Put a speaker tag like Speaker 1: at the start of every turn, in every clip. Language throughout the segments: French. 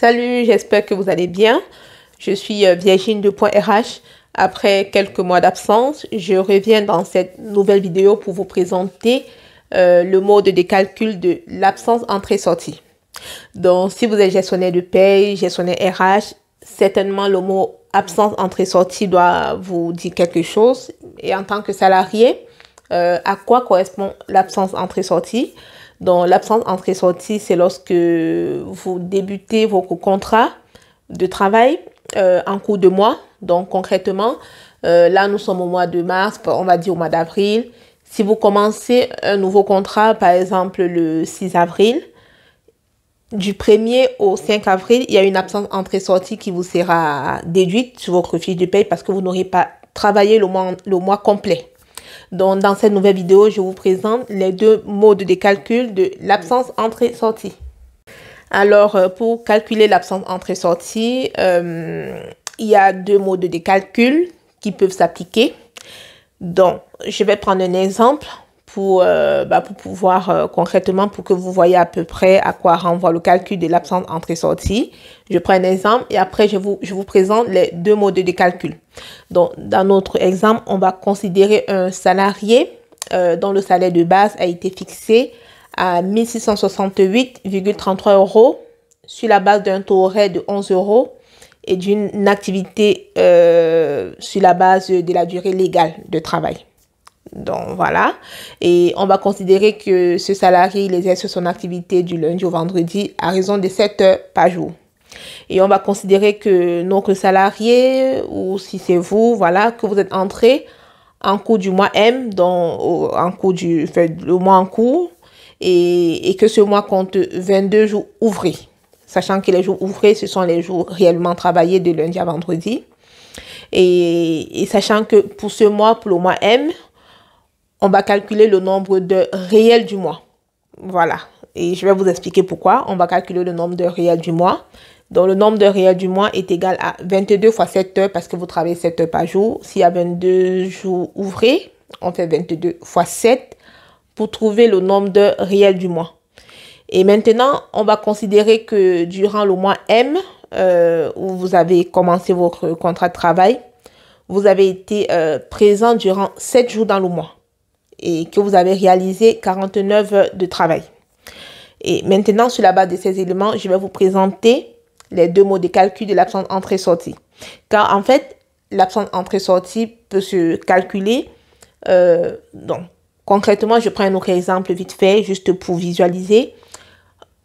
Speaker 1: Salut, j'espère que vous allez bien. Je suis euh, Virginie de Point RH. Après quelques mois d'absence, je reviens dans cette nouvelle vidéo pour vous présenter euh, le mode de calcul de l'absence entrée-sortie. Donc, si vous êtes gestionnaire de paye, gestionnaire RH, certainement le mot absence entrée-sortie doit vous dire quelque chose. Et en tant que salarié, euh, à quoi correspond l'absence entrée-sortie donc l'absence entrée-sortie, c'est lorsque vous débutez votre contrat de travail euh, en cours de mois. Donc concrètement, euh, là nous sommes au mois de mars, on va dire au mois d'avril. Si vous commencez un nouveau contrat, par exemple le 6 avril, du 1er au 5 avril, il y a une absence entrée-sortie qui vous sera déduite sur votre fiche de paye parce que vous n'aurez pas travaillé le mois, le mois complet. Donc, dans cette nouvelle vidéo, je vous présente les deux modes de calcul de l'absence entrée-sortie. Alors, euh, pour calculer l'absence entrée-sortie, euh, il y a deux modes de calcul qui peuvent s'appliquer. Donc, je vais prendre un exemple pour, euh, bah, pour pouvoir euh, concrètement, pour que vous voyez à peu près à quoi renvoie le calcul de l'absence entrée-sortie. Je prends un exemple et après, je vous, je vous présente les deux modes de calcul. Donc, dans notre exemple, on va considérer un salarié euh, dont le salaire de base a été fixé à 1668,33 euros sur la base d'un taux horaire de 11 euros et d'une activité euh, sur la base de la durée légale de travail. Donc voilà. Et on va considérer que ce salarié, il exerce son activité du lundi au vendredi à raison de 7 heures par jour. Et on va considérer que notre salarié, ou si c'est vous, voilà, que vous êtes entré en cours du mois M, donc, en cours du, fait le mois en cours, et, et que ce mois compte 22 jours ouvrés. Sachant que les jours ouvrés, ce sont les jours réellement travaillés de lundi à vendredi. et, sachant que pour ce mois, pour le mois M, on va calculer le nombre de réels du mois. Voilà. Et je vais vous expliquer pourquoi. On va calculer le nombre de réels du mois. Donc, le nombre de réels du mois est égal à 22 fois 7 heures parce que vous travaillez 7 heures par jour. S'il y a 22 jours ouvrés, on fait 22 fois 7 pour trouver le nombre de réels du mois. Et maintenant, on va considérer que durant le mois M, euh, où vous avez commencé votre contrat de travail, vous avez été euh, présent durant 7 jours dans le mois et que vous avez réalisé 49 heures de travail. Et maintenant, sur la base de ces éléments, je vais vous présenter les deux mots de calcul de l'absence entrée-sortie. Car en fait, l'absence entrée-sortie peut se calculer. Euh, donc, concrètement, je prends un autre exemple vite fait, juste pour visualiser.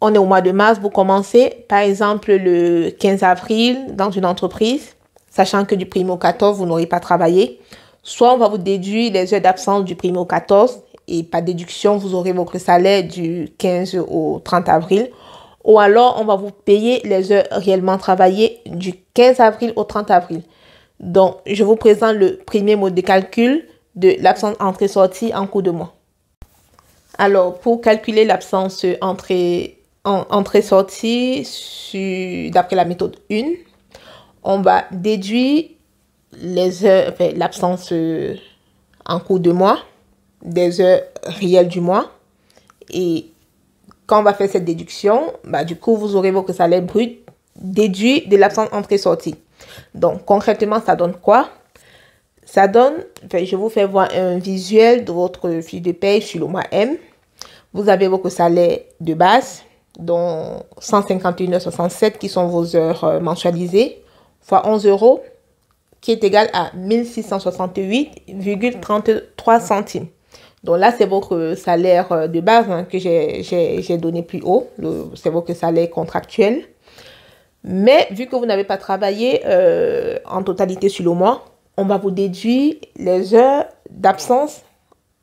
Speaker 1: On est au mois de mars, vous commencez, par exemple, le 15 avril dans une entreprise, sachant que du 1er au 14, vous n'aurez pas travaillé. Soit on va vous déduire les heures d'absence du 1er au 14 et par déduction, vous aurez votre salaire du 15 au 30 avril. Ou alors, on va vous payer les heures réellement travaillées du 15 avril au 30 avril. Donc, je vous présente le premier mode de calcul de l'absence entrée-sortie en cours de mois. Alors, pour calculer l'absence entrée-sortie d'après la méthode 1, on va déduire les heures, l'absence euh, en cours de mois, des heures réelles du mois. Et quand on va faire cette déduction, bah, du coup, vous aurez votre salaire brut déduit de l'absence entrée-sortie. Donc, concrètement, ça donne quoi Ça donne, je vous fais voir un visuel de votre fiche de paie sur le mois M. Vous avez votre salaire de base, dont 151,67 qui sont vos heures euh, mensualisées, fois 11 euros qui est égal à 1668,33 centimes. Donc là, c'est votre euh, salaire euh, de base hein, que j'ai donné plus haut. C'est votre salaire contractuel. Mais vu que vous n'avez pas travaillé euh, en totalité sur le mois, on va vous déduire les heures d'absence,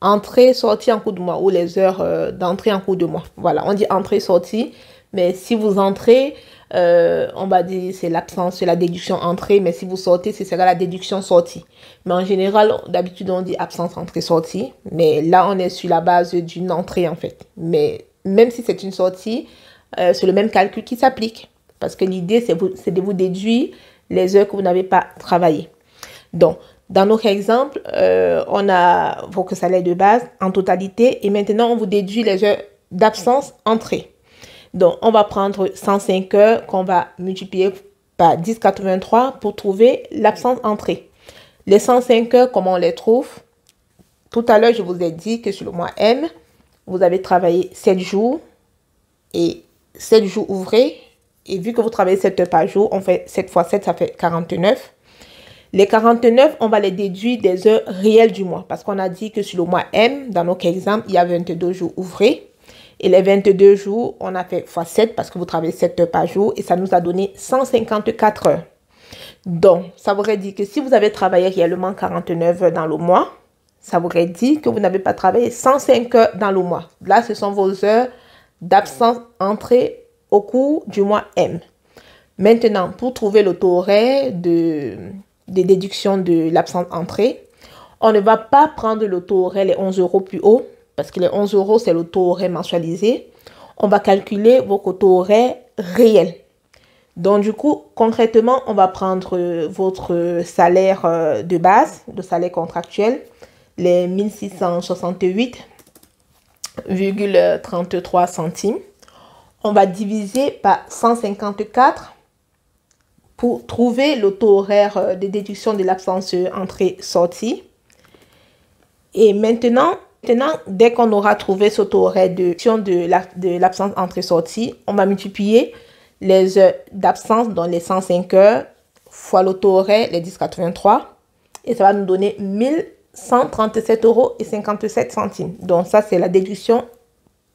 Speaker 1: entrée, sortie en cours de mois ou les heures d'entrée en cours de mois. Voilà, on dit entrée, sortie mais si vous entrez, euh, on va dire c'est l'absence, c'est la déduction entrée, mais si vous sortez, c'est sera la déduction sortie. Mais en général, d'habitude, on dit absence entrée-sortie, mais là, on est sur la base d'une entrée en fait. Mais même si c'est une sortie, euh, c'est le même calcul qui s'applique. Parce que l'idée, c'est de vous déduire les heures que vous n'avez pas travaillées. Donc, dans notre exemple, euh, on a vos salaires de base en totalité et maintenant on vous déduit les heures d'absence entrée. Donc, on va prendre 105 heures qu'on va multiplier par 10,83 pour trouver l'absence entrée. Les 105 heures, comment on les trouve Tout à l'heure, je vous ai dit que sur le mois M, vous avez travaillé 7 jours et 7 jours ouvrés. Et vu que vous travaillez 7 heures par jour, on fait 7 fois 7, ça fait 49. Les 49, on va les déduire des heures réelles du mois parce qu'on a dit que sur le mois M, dans notre exemple, il y a 22 jours ouvrés. Et les 22 jours, on a fait x 7 parce que vous travaillez 7 heures par jour et ça nous a donné 154 heures. Donc, ça voudrait dire que si vous avez travaillé réellement 49 heures dans le mois, ça voudrait dire que vous n'avez pas travaillé 105 heures dans le mois. Là, ce sont vos heures d'absence entrée au cours du mois M. Maintenant, pour trouver le taux horaire de, de déduction de l'absence entrée, on ne va pas prendre le taux horaire les 11 euros plus haut, parce que les 11 euros, c'est le taux horaire mensualisé, on va calculer vos taux horaire réels. Donc du coup, concrètement, on va prendre euh, votre salaire euh, de base, le salaire contractuel, les 1668,33 euh, centimes. On va diviser par 154 pour trouver le taux horaire de déduction de l'absence entrée-sortie. Et maintenant, Maintenant, dès qu'on aura trouvé ce taux de, de l'absence entrée-sortie, on va multiplier les heures d'absence dans les 105 heures fois le taux horaire, les 10,83. Et ça va nous donner 1137,57 euros. Donc ça, c'est la déduction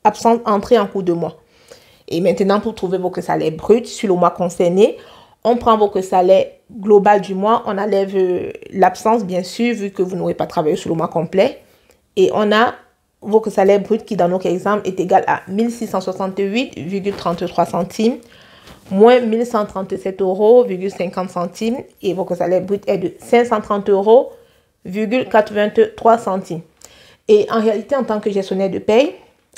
Speaker 1: absence entrée en cours de mois. Et maintenant, pour trouver vos salaires brut sur le mois concerné, on prend votre salaire global du mois, on enlève euh, l'absence, bien sûr, vu que vous n'aurez pas travaillé sur le mois complet et on a votre salaire brut qui, dans notre exemple, est égal à 1668,33 centimes moins 1137,50 euros centimes et votre salaire brut est de 530,83 euros centimes. Et en réalité, en tant que gestionnaire de paye,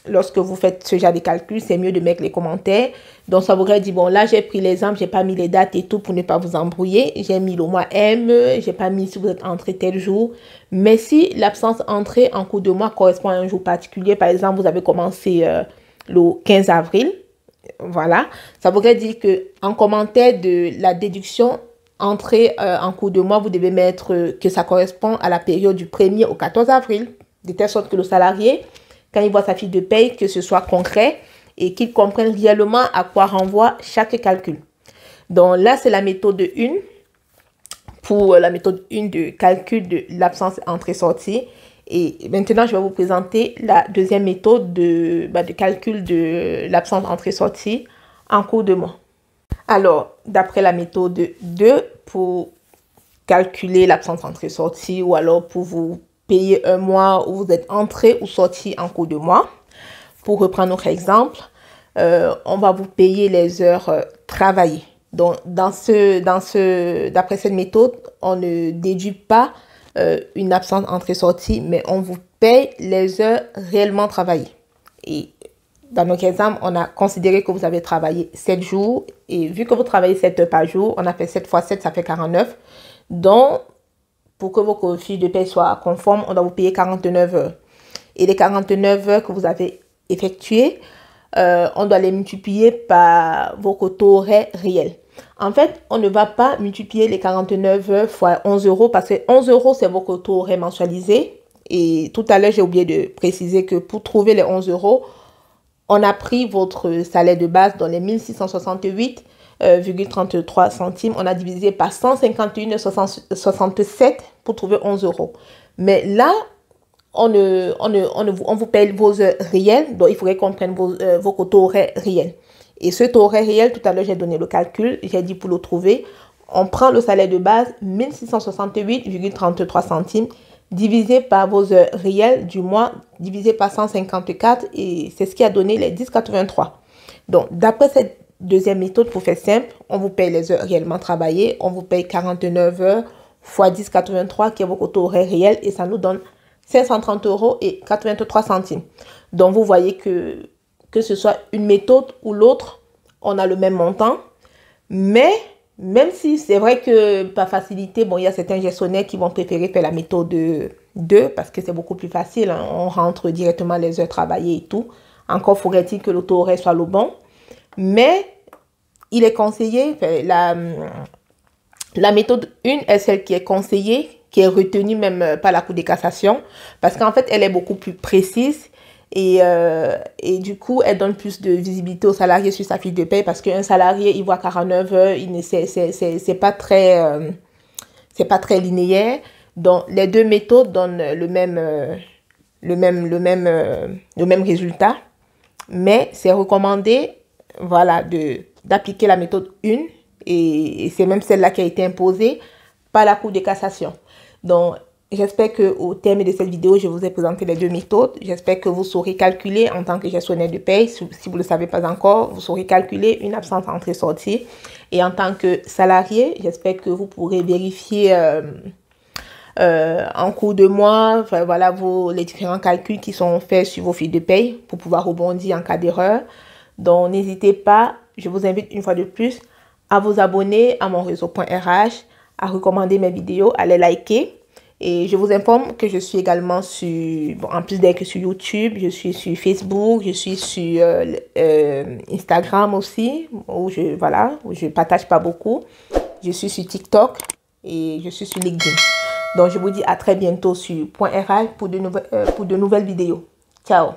Speaker 1: lorsque vous faites ce genre de calcul, c'est mieux de mettre les commentaires. Donc, ça voudrait dire, bon, là, j'ai pris l'exemple, j'ai pas mis les dates et tout pour ne pas vous embrouiller. J'ai mis le mois M, j'ai pas mis si vous êtes entré tel jour. Mais si l'absence entrée en cours de mois correspond à un jour particulier, par exemple, vous avez commencé euh, le 15 avril, voilà, ça voudrait dire que en commentaire de la déduction entrée euh, en cours de mois, vous devez mettre euh, que ça correspond à la période du 1er au 14 avril, de telle sorte que le salarié quand il voit sa fiche de paye, que ce soit concret et qu'il comprenne réellement à quoi renvoie chaque calcul. Donc là, c'est la méthode 1 pour euh, la méthode 1 de calcul de l'absence entrée-sortie. Et maintenant, je vais vous présenter la deuxième méthode de, bah, de calcul de l'absence entrée-sortie en cours de mois. Alors, d'après la méthode 2, pour calculer l'absence entrée-sortie ou alors pour vous payé un mois où vous êtes entré ou sorti en cours de mois. Pour reprendre notre exemple, euh, on va vous payer les heures euh, travaillées. Donc, dans ce, dans ce, d'après cette méthode, on ne déduit pas euh, une absence entrée-sortie, mais on vous paye les heures réellement travaillées. Et dans notre exemple, on a considéré que vous avez travaillé 7 jours. Et vu que vous travaillez 7 heures par jour, on a fait 7 fois 7, ça fait 49. Donc, pour que vos fiches de paie soient conformes, on doit vous payer 49 heures. Et les 49 heures que vous avez effectuées, euh, on doit les multiplier par vos taux réels. En fait, on ne va pas multiplier les 49 heures fois 11 euros parce que 11 euros, c'est vos taux réels mensualisés. Et tout à l'heure, j'ai oublié de préciser que pour trouver les 11 euros, on a pris votre salaire de base dans les 1668 33 euh, centimes. On a divisé par 151,67 pour trouver 11 euros. Mais là, on on, vous paye vos heures donc il faudrait qu'on prenne vos, euh, vos taux réels. Et ce taux réel, tout à l'heure, j'ai donné le calcul, j'ai dit pour le trouver, on prend le salaire de base, 1668,33 centimes, divisé par vos heures réelles du mois, divisé par 154, et c'est ce qui a donné les 10,83. Donc, d'après cette Deuxième méthode, pour faire simple, on vous paye les heures réellement travaillées. On vous paye 49 heures x 10,83 qui est votre taux horaire réel. Et ça nous donne 530 euros et 83 centimes. Donc, vous voyez que, que ce soit une méthode ou l'autre, on a le même montant. Mais, même si c'est vrai que par facilité, bon, il y a certains gestionnaires qui vont préférer faire la méthode 2 parce que c'est beaucoup plus facile. Hein. On rentre directement les heures travaillées et tout. Encore faudrait-il que le taux horaire soit le bon. Mais il est conseillé, la, la méthode 1 est celle qui est conseillée, qui est retenue même euh, par la Cour des cassations, parce qu'en fait, elle est beaucoup plus précise et, euh, et, du coup, elle donne plus de visibilité au salarié sur sa fiche de paie parce qu'un salarié, il voit 49 heures, c'est pas très, euh, c'est pas très linéaire. Donc, les deux méthodes donnent le même, le même, le même, le même résultat. Mais c'est recommandé voilà, d'appliquer la méthode 1 et, c'est même celle-là qui a été imposée par la Cour de cassation. Donc, j'espère qu'au terme de cette vidéo, je vous ai présenté les deux méthodes. J'espère que vous saurez calculer en tant que gestionnaire de paye, si vous ne le savez pas encore, vous saurez calculer une absence entrée-sortie. Et en tant que salarié, j'espère que vous pourrez vérifier... Euh, euh, en cours de mois, voilà les différents calculs qui sont faits sur vos fiches de paye pour pouvoir rebondir en cas d'erreur. Donc n'hésitez pas, je vous invite une fois de plus à vous abonner à mon réseau.rh, à recommander mes vidéos, à les liker. Et je vous informe que je suis également sur, en plus d'être sur YouTube, je suis sur Facebook, je suis sur euh, euh, Instagram aussi, où je, voilà, où je partage pas beaucoup. Je suis sur TikTok et je suis sur LinkedIn. Donc, je vous dis à très bientôt sur .rh pour de, euh, pour de nouvelles vidéos. Ciao